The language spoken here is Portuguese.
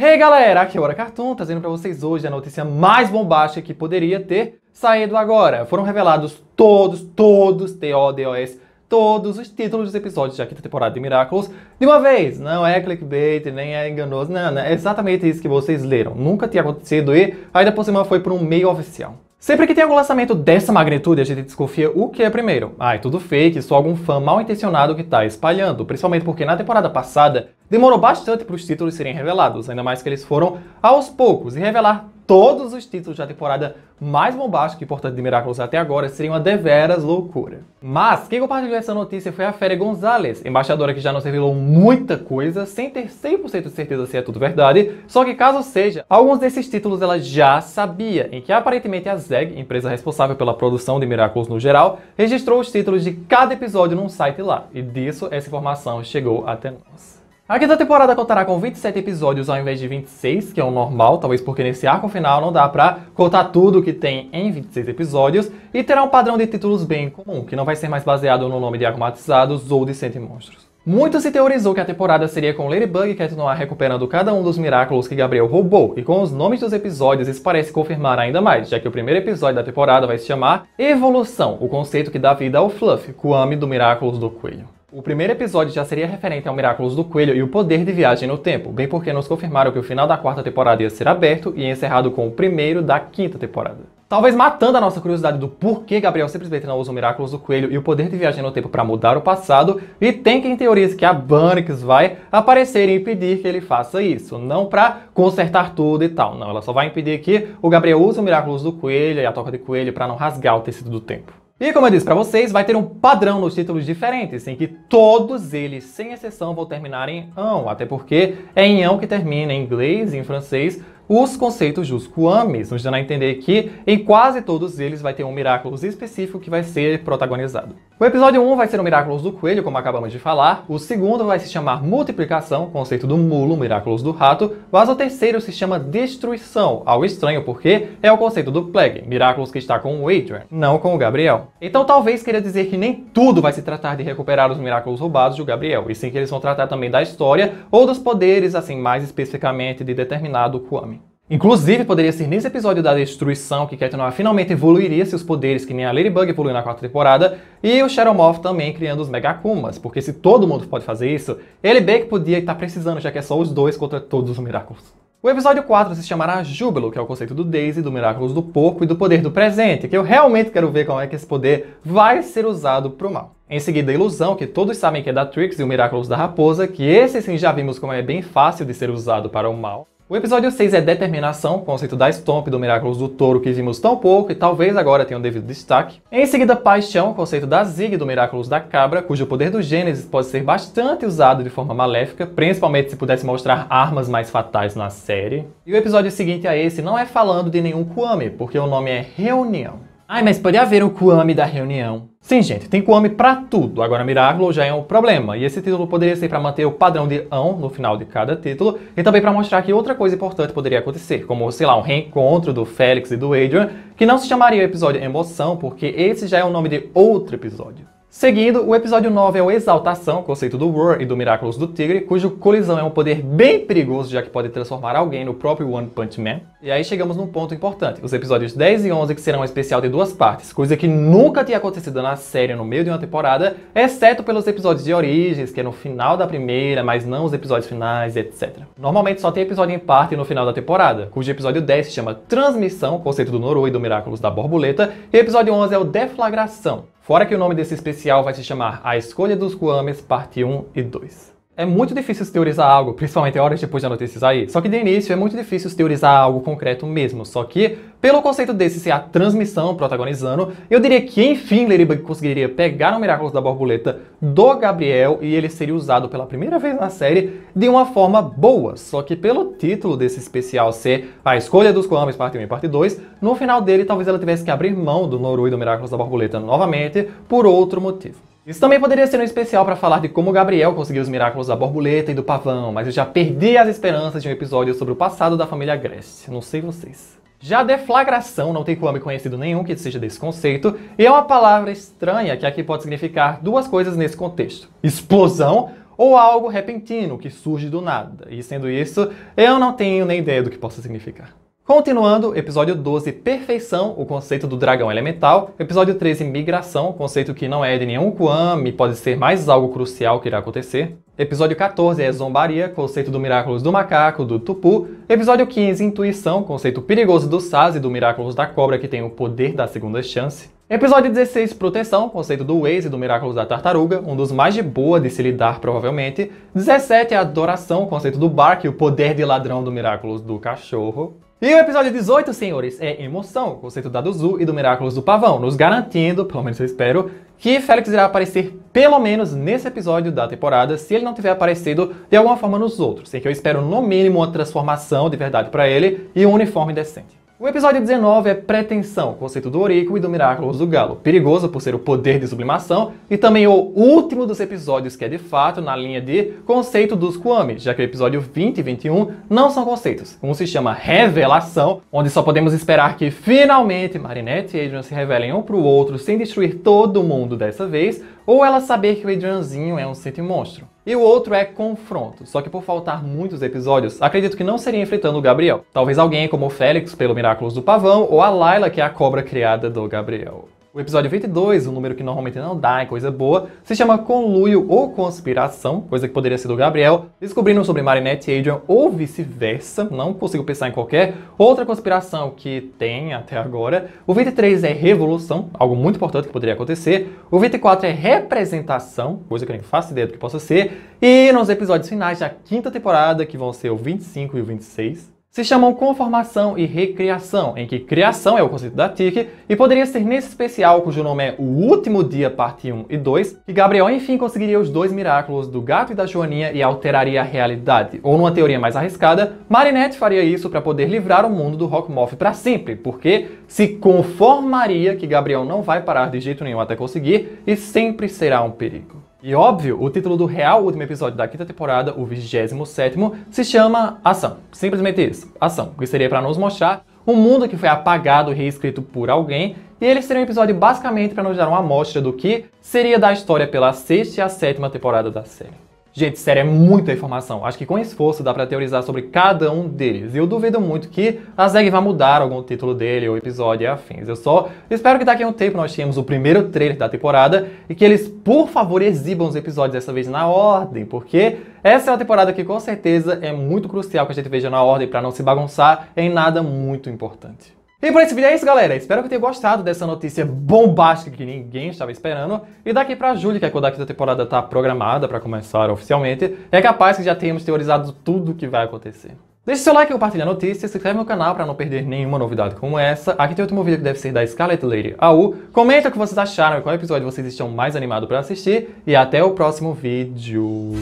Hey galera, aqui é o Hora Cartoon, trazendo para vocês hoje a notícia mais bombástica que poderia ter saído agora. Foram revelados todos, todos, T-O-D-O-S, todos os títulos dos episódios da quinta temporada de Miraculous de uma vez. Não é clickbait, nem é enganoso, não, não, é exatamente isso que vocês leram. Nunca tinha acontecido e ainda por cima foi por um meio oficial. Sempre que tem algum lançamento dessa magnitude, a gente desconfia o que é primeiro. Ah, é tudo fake, só algum fã mal intencionado que tá espalhando, principalmente porque na temporada passada demorou bastante para os títulos serem revelados, ainda mais que eles foram aos poucos e revelar todos os títulos da temporada mais bombástico e importante de Miraculous até agora seria uma deveras loucura. Mas quem compartilhou essa notícia foi a Fere Gonzalez, embaixadora que já nos revelou muita coisa, sem ter 100% de certeza se é tudo verdade, só que caso seja, alguns desses títulos ela já sabia, em que aparentemente a ZEG, empresa responsável pela produção de Miraculous no geral, registrou os títulos de cada episódio num site lá, e disso essa informação chegou até nós. A quinta temporada contará com 27 episódios ao invés de 26, que é o normal, talvez porque nesse arco final não dá pra contar tudo que tem em 26 episódios, e terá um padrão de títulos bem comum, que não vai ser mais baseado no nome de Aromatizados ou de Sete Monstros. Muito se teorizou que a temporada seria com Ladybug e Cat Noir recuperando cada um dos miraculos que Gabriel roubou, e com os nomes dos episódios isso parece confirmar ainda mais, já que o primeiro episódio da temporada vai se chamar Evolução, o conceito que dá vida ao Fluff, Kwame do Miraculos do Coelho. O primeiro episódio já seria referente ao Miraculous do Coelho e o poder de viagem no tempo, bem porque nos confirmaram que o final da quarta temporada ia ser aberto e encerrado com o primeiro da quinta temporada. Talvez matando a nossa curiosidade do porquê Gabriel simplesmente não usa o Miraculous do Coelho e o poder de viagem no tempo para mudar o passado, e tem quem teorize que a Bunnix vai aparecer e impedir que ele faça isso, não para consertar tudo e tal, não, ela só vai impedir que o Gabriel use o Miraculous do Coelho e a toca de coelho para não rasgar o tecido do tempo. E como eu disse para vocês, vai ter um padrão nos títulos diferentes, em que todos eles, sem exceção, vão terminar em ão, até porque é em ão que termina em inglês e em francês os conceitos dos kuamis, nos dando a entender que em quase todos eles vai ter um miraculous específico que vai ser protagonizado. O episódio 1 vai ser o Miraculous do Coelho, como acabamos de falar, o segundo vai se chamar Multiplicação, conceito do mulo, Miraculous do rato, mas o terceiro se chama Destruição, ao estranho porque é o conceito do Plague, Miraculous que está com o Adrian, não com o Gabriel. Então talvez queira dizer que nem tudo vai se tratar de recuperar os Miraculous roubados de Gabriel, e sim que eles vão tratar também da história ou dos poderes, assim mais especificamente de determinado Kwame. Inclusive, poderia ser nesse episódio da destruição que Cat finalmente evoluiria seus poderes, que nem a Ladybug evoluiu na quarta temporada, e o Xeromorph também criando os Megakumas, porque se todo mundo pode fazer isso, ele bem que podia estar tá precisando, já que é só os dois contra todos os Miraculous. O episódio 4 se chamará Júbilo, que é o conceito do Daisy, do Miraculous do Porco e do poder do presente, que eu realmente quero ver como é que esse poder vai ser usado pro mal. Em seguida, a ilusão, que todos sabem que é da Trix e o Miraculous da Raposa, que esse sim já vimos como é bem fácil de ser usado para o mal. O episódio 6 é Determinação, conceito da Stomp, do Miraculous do Touro que vimos tão pouco e talvez agora tenha um devido destaque. Em seguida, Paixão, o conceito da Zig, do Miraculous da Cabra, cujo poder do Gênesis pode ser bastante usado de forma maléfica, principalmente se pudesse mostrar armas mais fatais na série. E o episódio seguinte a esse não é falando de nenhum Kwame, porque o nome é Reunião. Ai, mas pode haver um Kwame da reunião. Sim, gente, tem Kwame para tudo. Agora, Miraglo já é um problema. E esse título poderia ser para manter o padrão de ão no final de cada título e também para mostrar que outra coisa importante poderia acontecer, como, sei lá, um reencontro do Félix e do Adrian, que não se chamaria episódio Emoção, porque esse já é o nome de outro episódio. Seguindo, o episódio 9 é o Exaltação, conceito do war e do Miraculous do Tigre, cujo colisão é um poder bem perigoso, já que pode transformar alguém no próprio One Punch Man. E aí chegamos num ponto importante, os episódios 10 e 11 que serão um especial de duas partes, coisa que nunca tinha acontecido na série no meio de uma temporada, exceto pelos episódios de Origens, que é no final da primeira, mas não os episódios finais, etc. Normalmente só tem episódio em parte no final da temporada, cujo episódio 10 se chama Transmissão, conceito do Noru e do Miraculous da Borboleta, e episódio 11 é o Deflagração, Fora que o nome desse especial vai se chamar A Escolha dos Guames, parte 1 e 2. É muito difícil se teorizar algo, principalmente horas depois da notícia sair. Só que de início é muito difícil se teorizar algo concreto mesmo. Só que, pelo conceito desse ser a transmissão protagonizando, eu diria que enfim Ladybug conseguiria pegar o Miraculous da Borboleta do Gabriel e ele seria usado pela primeira vez na série de uma forma boa. Só que pelo título desse especial ser A Escolha dos Koamis Parte 1 e Parte 2, no final dele talvez ela tivesse que abrir mão do Noru e do Miraculous da Borboleta novamente por outro motivo. Isso também poderia ser um especial para falar de como Gabriel conseguiu os milagres da borboleta e do pavão, mas eu já perdi as esperanças de um episódio sobre o passado da família Agreste. Não sei vocês. Já deflagração não tem como conhecido nenhum que seja desse conceito, e é uma palavra estranha que aqui pode significar duas coisas nesse contexto: explosão ou algo repentino que surge do nada. E sendo isso, eu não tenho nem ideia do que possa significar. Continuando, episódio 12, perfeição, o conceito do dragão elemental. Episódio 13, migração, conceito que não é de nenhum e pode ser mais algo crucial que irá acontecer. Episódio 14 é zombaria, conceito do Miraculous do Macaco, do Tupu. Episódio 15, intuição, conceito perigoso do Sazi, do Miraculous da Cobra, que tem o poder da segunda chance. Episódio 16, proteção, conceito do Waze, do Miraculous da Tartaruga, um dos mais de boa de se lidar, provavelmente. 17, adoração, conceito do Bark, o poder de ladrão do Miraculous do Cachorro. E o episódio 18, senhores, é emoção, o conceito da Duzu e do Miraculous do Pavão, nos garantindo, pelo menos eu espero, que Félix irá aparecer pelo menos nesse episódio da temporada, se ele não tiver aparecido de alguma forma nos outros, em que eu espero no mínimo uma transformação de verdade para ele e um uniforme decente. O episódio 19 é Pretensão, conceito do Orico e do Miraculous do Galo, perigoso por ser o poder de sublimação, e também o último dos episódios que é de fato na linha de conceito dos Kwame, já que o episódio 20 e 21 não são conceitos. Um se chama Revelação, onde só podemos esperar que finalmente Marinette e Adrian se revelem um pro outro sem destruir todo mundo dessa vez, ou ela saber que o Adrianzinho é um sítio monstro. E o outro é confronto, só que por faltar muitos episódios, acredito que não seria enfrentando o Gabriel. Talvez alguém como o Félix, pelo Miraculous do Pavão, ou a Layla, que é a cobra criada do Gabriel. O episódio 22, um número que normalmente não dá é coisa boa, se chama Conluio ou Conspiração, coisa que poderia ser do Gabriel, descobrindo sobre Marinette e Adrian ou vice-versa, não consigo pensar em qualquer outra conspiração que tem até agora. O 23 é Revolução, algo muito importante que poderia acontecer. O 24 é Representação, coisa que eu nem faço ideia do que possa ser. E nos episódios finais da quinta temporada, que vão ser o 25 e o 26, se chamam conformação e recriação, em que criação é o conceito da TIC, e poderia ser nesse especial, cujo nome é O Último Dia, parte 1 e 2, que Gabriel enfim conseguiria os dois miraculos do gato e da Joaninha e alteraria a realidade. Ou numa teoria mais arriscada, Marinette faria isso para poder livrar o mundo do Rockmoth para sempre, porque se conformaria que Gabriel não vai parar de jeito nenhum até conseguir e sempre será um perigo. E óbvio, o título do real último episódio da quinta temporada, o 27, se chama Ação. Simplesmente isso, Ação, que seria para nos mostrar um mundo que foi apagado e reescrito por alguém, e ele seria um episódio basicamente para nos dar uma amostra do que seria da história pela sexta e a sétima temporada da série. Gente, sério, é muita informação. Acho que com esforço dá para teorizar sobre cada um deles. E eu duvido muito que a Zeg vá mudar algum título dele ou episódio e afins. Eu só espero que daqui a um tempo nós tenhamos o primeiro trailer da temporada e que eles, por favor, exibam os episódios dessa vez na ordem, porque essa é uma temporada que com certeza é muito crucial que a gente veja na ordem para não se bagunçar em nada muito importante. E por esse vídeo é isso, galera. Espero que tenham gostado dessa notícia bombástica que ninguém estava esperando. E daqui para julho, que é quando a quinta temporada está programada para começar oficialmente, é capaz que já tenhamos teorizado tudo o que vai acontecer. Deixe seu like e compartilhe a notícia, se inscreve no canal para não perder nenhuma novidade como essa. Aqui tem o último vídeo que deve ser da Scarlet Lady AU. Comenta o que vocês acharam e qual episódio vocês estão mais animados para assistir. E até o próximo vídeo.